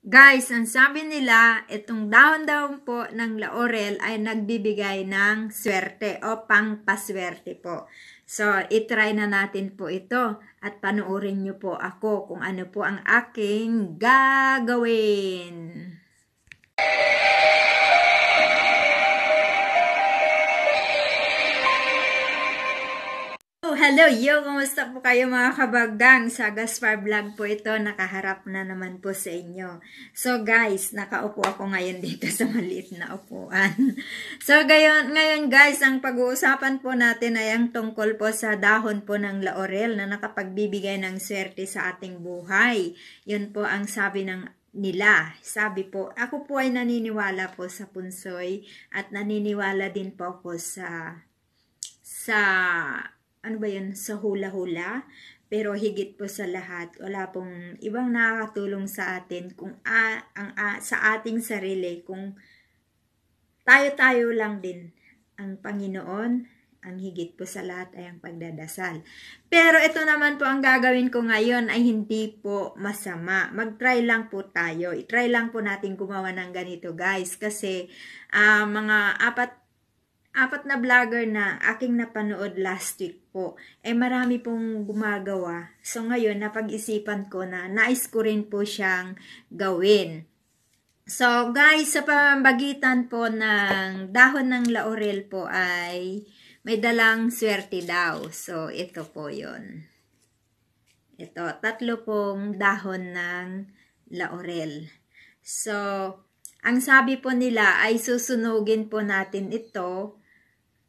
Guys, ang sabi nila, itong dahon-dahon po ng laurel ay nagbibigay ng swerte o pangpaswerte po. So, itry na natin po ito at panuorin nyo po ako kung ano po ang aking gagawin. Hello, yo! Kamusta po kayo mga kabagdang? Sa Gaspar Vlog po ito, nakaharap na naman po sa inyo. So guys, nakaupo ako ngayon dito sa maliit na upuan. so ngayon, ngayon guys, ang pag-uusapan po natin ay ang tungkol po sa dahon po ng laurel na nakapagbibigay ng swerte sa ating buhay. Yun po ang sabi ng nila. Sabi po, ako po ay naniniwala po sa punsoy at naniniwala din po ako sa sa ano ba yun, sa hula-hula. Pero higit po sa lahat, wala pong ibang nakakatulong sa atin kung a, ang a, sa ating sarili kung tayo-tayo lang din ang Panginoon, ang higit po sa lahat ay ang pagdadasal. Pero ito naman po ang gagawin ko ngayon ay hindi po masama. Mag-try lang po tayo. I-try lang po natin gumawa ng ganito guys kasi uh, mga apat apat na vlogger na aking napanood last week po. Eh marami pong gumagawa. So ngayon napag-isipan ko na nais ko rin po siyang gawin. So guys, sa pamamagitan po ng dahon ng laurel po ay may dalang swerte daw. So ito po yon. Ito, tatlo pong dahon ng laurel. So, ang sabi po nila ay susunugin po natin ito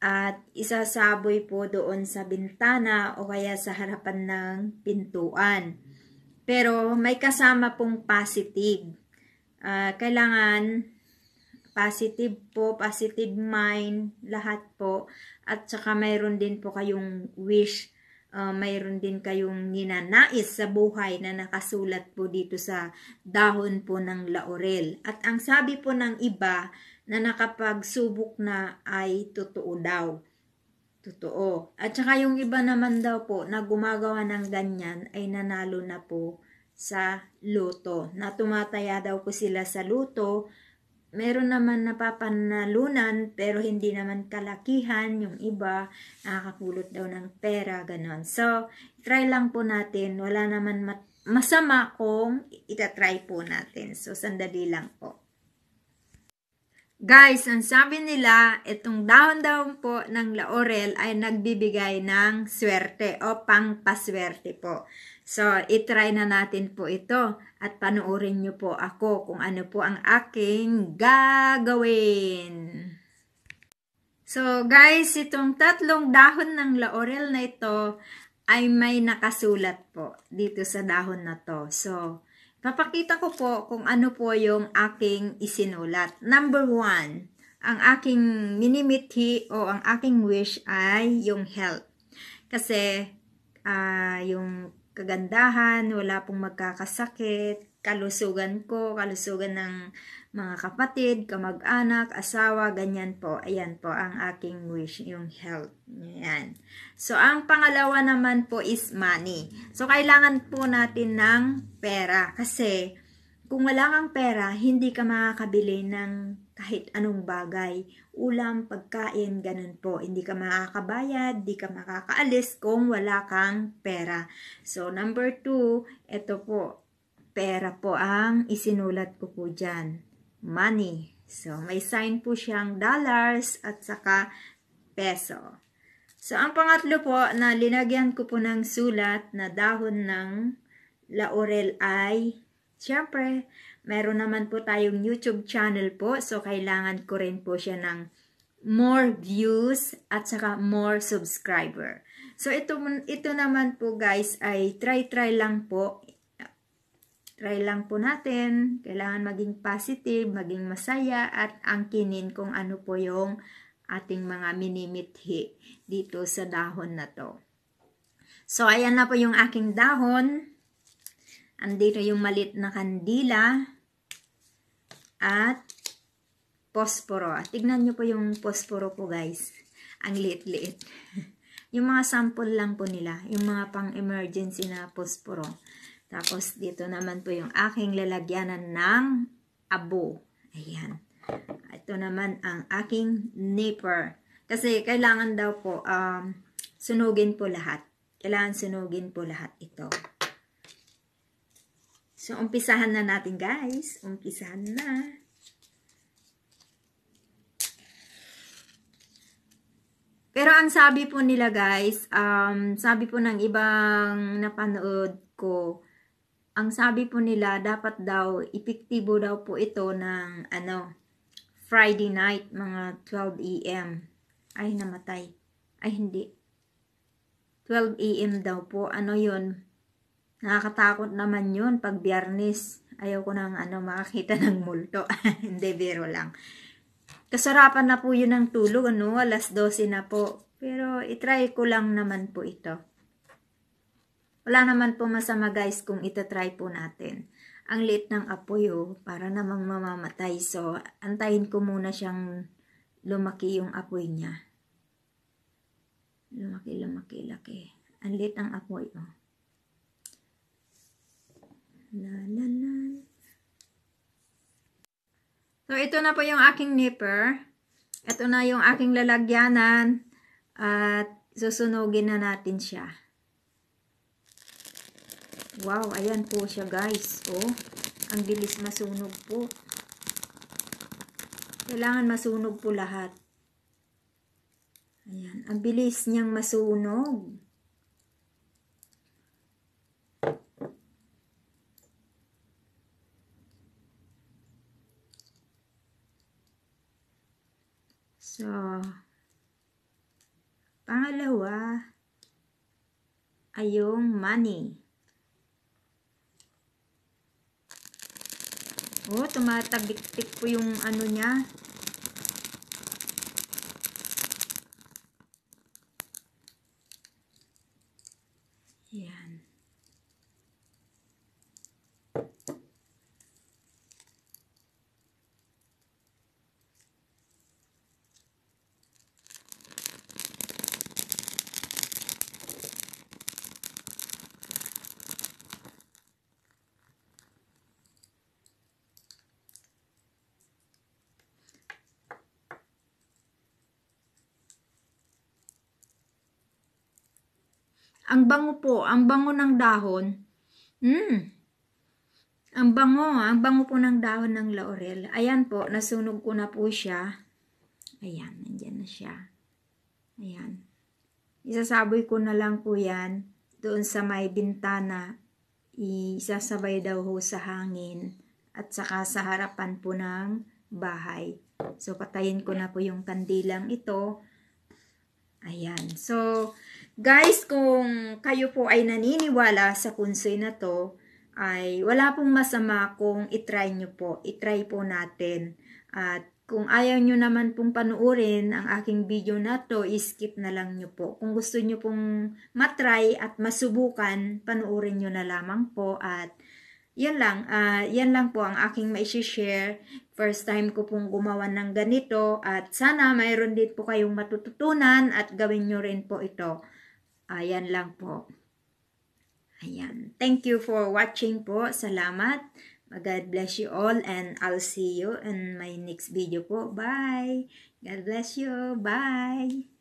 at isasaboy po doon sa bintana o kaya sa harapan ng pintuan. Pero may kasama pong positive. Uh, kailangan positive po, positive mind, lahat po. At saka mayroon din po kayong wish, uh, mayroon din kayong ninanais sa buhay na nakasulat po dito sa dahon po ng laurel. At ang sabi po ng iba, na nakapagsubok na ay totoo daw. Totoo. At saka yung iba naman daw po na gumagawa ng ganyan ay nanalo na po sa luto. Na tumataya daw po sila sa luto. Meron naman napapanalunan pero hindi naman kalakihan yung iba. Nakakapulot daw ng pera, ganon. So, try lang po natin. Wala naman masama kung itatry po natin. So, sandali lang po. Guys, ang sabi nila, itong dahon-dahon po ng laurel ay nagbibigay ng swerte o pangpaswerte po. So, itry na natin po ito at panuorin nyo po ako kung ano po ang aking gagawin. So, guys, itong tatlong dahon ng laurel na ito ay may nakasulat po dito sa dahon na to. So, Papakita ko po kung ano po yung aking isinulat. Number one, ang aking minimithi o ang aking wish ay yung health. Kasi uh, yung kagandahan, wala pong magkakasakit, kalusugan ko, kalusugan ng mga kapatid, kamag-anak, asawa, ganyan po. Ayan po ang aking wish, yung health. Ayan. So, ang pangalawa naman po is money. So, kailangan po natin ng pera kasi kung wala kang pera, hindi ka makakabili ng kahit anong bagay. Ulam, pagkain, ganun po. Hindi ka makakabayad, hindi ka makakaalis kung wala kang pera. So, number two, ito po, Pera po ang isinulat ko po dyan. Money. So, may sign po siyang dollars at saka peso. So, ang pangatlo po na linagyan ko po ng sulat na dahon ng laurel ay, syempre, meron naman po tayong YouTube channel po. So, kailangan ko rin po siya ng more views at saka more subscriber. So, ito, ito naman po guys ay try-try lang po Try lang po natin. Kailangan maging positive, maging masaya at angkinin kung ano po yung ating mga minimithi dito sa dahon na to. So, ayan na po yung aking dahon. Andito yung malit na kandila at posporo. Tignan nyo po yung posporo po guys. Ang liit-liit. yung mga sample lang po nila. Yung mga pang-emergency na posporo. Tapos, dito naman po yung aking lalagyanan ng abo. Ayan. Ito naman ang aking nipper. Kasi, kailangan daw po, um, sunugin po lahat. Kailangan sunugin po lahat ito. So, umpisahan na natin, guys. Umpisahan na. Pero ang sabi po nila guys, um, sabi po ng ibang napanood ko, ang sabi po nila, dapat daw, epektibo daw po ito ng, ano, Friday night, mga 12 a.m. Ay, namatay. Ay, hindi. 12 a.m. daw po. Ano yun? Nakakatakot naman yun pag biyernes. Ayaw ko nang ano, makakita ng multo. hindi, biro lang. Kasarapan na po yun ng tulog, ano? Alas 12 na po. Pero, itry ko lang naman po ito. Wala naman po masama guys kung itatry po natin. Ang liit ng apoy oh, para namang mamamatay. So, antayin ko muna siyang lumaki yung apoy niya. Lumaki, lumaki, laki. Ang liit ng apoy oh. La, la, la. So, ito na po yung aking nipper. Ito na yung aking lalagyanan. At susunugin na natin siya. Wow, ayan po siya guys. Oh, ang bilis masunog po. Kailangan masunog po lahat. Ayan, ang bilis niyang masunog. So, pangalawa ay yung money. Oh, tumatagiktik po yung ano niya. Ang bango po, ang bango ng dahon. Mm. Ang bango, ang bango po ng dahon ng laurel. Ayan po, nasunog ko na po siya. Ayan, nandiyan na siya. Ayan. Isasaboy ko na lang po yan doon sa may bintana. Isasabay daw ho sa hangin at saka sa harapan po ng bahay. So, patayin ko na po yung kandilang ito. Ayan. So, Guys, kung kayo po ay naniniwala sa kunsoy na to, ay wala pong masama kung itry nyo po. Itry po natin. At kung ayaw nyo naman pong panuorin ang aking video na to, skip na lang nyo po. Kung gusto nyo pong matry at masubukan, panuorin nyo na lamang po. At yan lang, uh, yan lang po ang aking share First time ko pong gumawa ng ganito at sana mayroon din po kayong matututunan at gawin nyo rin po ito. Ayan lang po. Ayan. Thank you for watching po. Salamat. God bless you all and I'll see you in my next video po. Bye! God bless you. Bye!